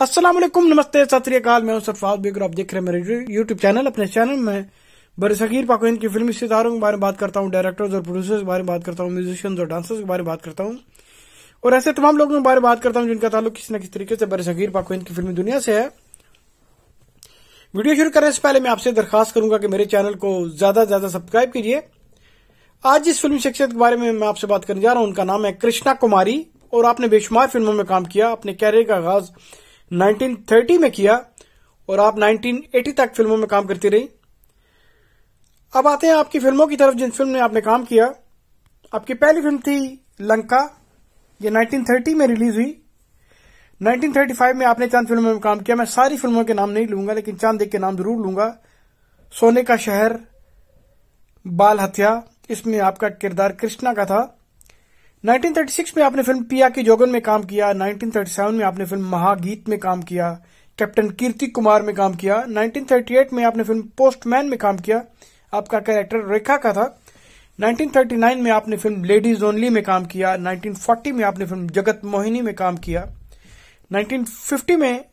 असलम नमस्ते सत मैं हूं सरफाज बेगर आप देख रहे हैं मेरे यूट्यूब चैनल अपने चैनल में बर सगीर पाकिन की फिल्मी सितारों के बारे में बात करता हूं डायरेक्टर्स और प्रोड्यूसर्स के बारे में बात करता हूं म्यूजिशियंस और डांसर्स के बारे में बात करता हूं और ऐसे तमाम लोगों के बारे में बात करता हूं जिनका ताल्लुक किसी न किसी तरीके से बर सगीर पाकिन की फिल्मी दुनिया से है वीडियो शुरू करने से पहले मैं आपसे दरखास्त करूंगा कि मेरे चैनल को ज्यादा से ज्यादा सब्सक्राइब कीजिए आज जिस फिल्मी शख्सियत के बारे में मैं आपसे बात करने जा रहा हूं उनका नाम है कृष्णा कुमारी और आपने बेशुमार फिल्मों में काम किया अपने कैरियर का आगाज़ 1930 में किया और आप 1980 तक फिल्मों में काम करती रही अब आते हैं आपकी फिल्मों की तरफ जिन फिल्म में आपने काम किया आपकी पहली फिल्म थी लंका ये 1930 में रिलीज हुई 1935 में आपने चंद फिल्मों में काम किया मैं सारी फिल्मों के नाम नहीं लूंगा लेकिन चांद एक के नाम जरूर लूंगा सोने का शहर बाल हत्या इसमें आपका किरदार कृष्णा का था 1936 में आपने फिल्म पिया की जोगन में काम किया 1937 में आपने फिल्म महागीत में काम किया कैप्टन कीर्ति कुमार में काम किया 1938 में आपने फिल्म पोस्टमैन में काम किया आपका कैरेक्टर रेखा का था 1939 में आपने फिल्म लेडीज ओनली में काम किया 1940 में आपने फिल्म जगत मोहिनी में काम किया 1950 में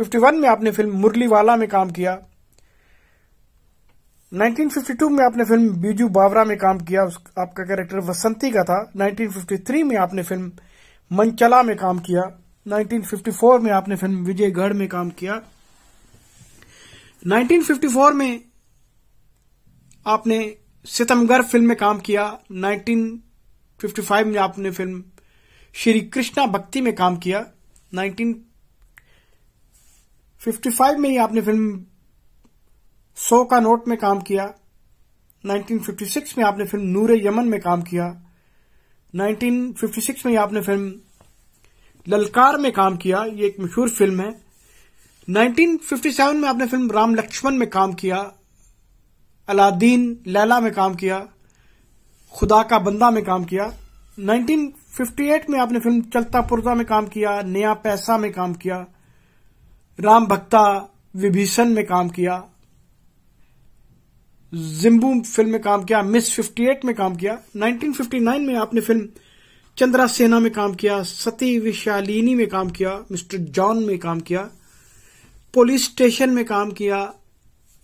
51 में आपने फिल्म मुरलीवाला में काम किया 1952 में आपने फिल्म बीजू बावरा में काम किया आपका कैरेक्टर वसंती का था 1953 में आपने फिल्म मंचला में काम किया 1954 में आपने फिल्म विजयगढ़ में काम किया 1954 में आपने सितमगर फिल्म में काम किया 1955 में आपने फिल्म श्री कृष्णा भक्ति में काम किया 1955 में ही आपने फिल्म सौ का नोट में काम किया 1956 में आपने फिल्म नूरे यमन में काम किया 1956 में आपने फिल्म ललकार में काम किया ये एक मशहूर फिल्म है 1957 में आपने फिल्म राम लक्ष्मण में काम किया अलादीन लैला में काम किया खुदा का बंदा में काम किया 1958 में आपने फिल्म चलता पुरजा में काम किया नया पैसा में काम किया राम भक्ता विभीषण में काम किया जिम्बू फिल्म में काम किया मिस 58 में काम किया 1959 में आपने फिल्म चंद्रा सेना में काम किया सती विशालिनी में काम किया मिस्टर जॉन में काम किया पुलिस स्टेशन में काम किया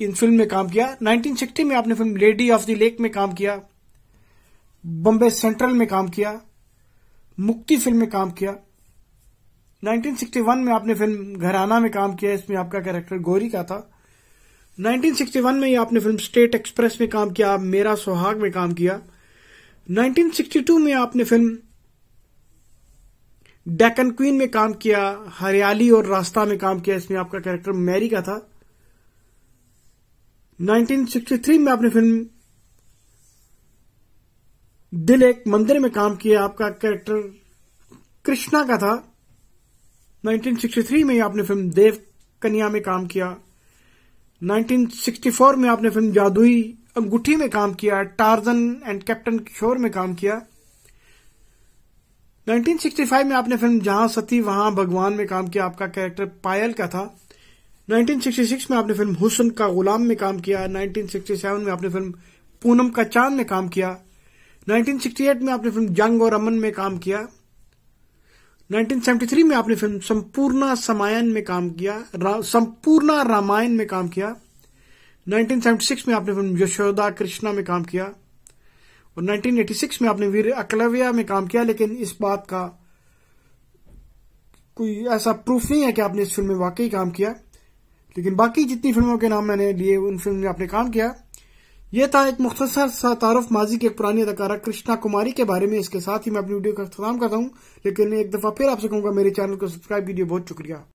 इन फिल्म में काम किया 1960 में आपने film lady of the lake में काम किया बम्बे सेंट्रल में काम किया मुक्ति फिल्म में काम किया 1961 में आपने फिल्म घराना में काम किया इसमें आपका कैरेक्टर गोरी का था 1961 में ये आपने फिल्म स्टेट एक्सप्रेस में काम किया मेरा सुहाग में काम किया 1962 में आपने फिल्म डेकन क्वीन में काम किया हरियाली और रास्ता में काम किया इसमें आपका कैरेक्टर मैरी का था 1963 में आपने फिल्म दिल एक मंदिर में काम किया आपका कैरेक्टर कृष्णा का था 1963 में आपने फिल्म देव कन्या में काम किया 1964 में आपने फिल्म जादुई अंगूठी में काम किया टार्जन एंड कैप्टन किशोर में काम किया 1965 में आपने फिल्म जहां सती वहां भगवान में काम किया आपका कैरेक्टर पायल का था 1966 में आपने फिल्म हुसन का गुलाम में काम किया 1967 में आपने फिल्म पूनम का चांद में काम किया 1968 में आपने फिल्म जंग और अमन में काम किया 1973 में आपने फिल्म संपूर्णा समायन में काम किया रा, संपूर्णा रामायण में काम किया 1976 में आपने फिल्म यशोदा कृष्णा में काम किया और 1986 में आपने वीर अकलव्या में काम किया लेकिन इस बात का कोई ऐसा प्रूफ नहीं है कि आपने इस फिल्म में वाकई काम किया लेकिन बाकी जितनी फिल्मों के नाम मैंने लिए उन फिल्म में आपने काम किया ये था एक मुख्तसर सा तारफ माजी के पुरानी अदाकारा कृष्णा कुमारी के बारे में इसके साथ ही मैं अपनी वीडियो का अख्ताम करता हूँ लेकिन एक दफा फिर आपसे कहूंगा मेरे चैनल को सब्सक्राइब कीजिए बहुत शुक्रिया